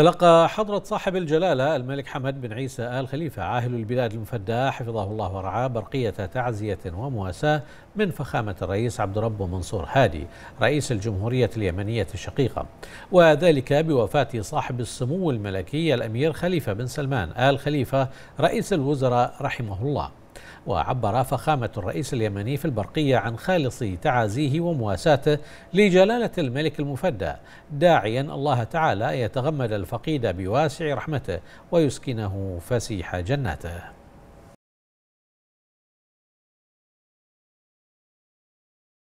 تلقى حضرة صاحب الجلالة الملك حمد بن عيسى آل خليفة عاهل البلاد المفدى حفظه الله ورعاه برقية تعزية ومواساة من فخامة الرئيس عبد ربه منصور هادي رئيس الجمهورية اليمنية الشقيقة وذلك بوفاة صاحب السمو الملكي الأمير خليفة بن سلمان آل خليفة رئيس الوزراء رحمه الله وعبر فخامة الرئيس اليمني في البرقية عن خالص تعازيه ومواساته لجلالة الملك المفدى داعيا الله تعالى يتغمد الفقيد بواسع رحمته ويسكنه فسيح جناته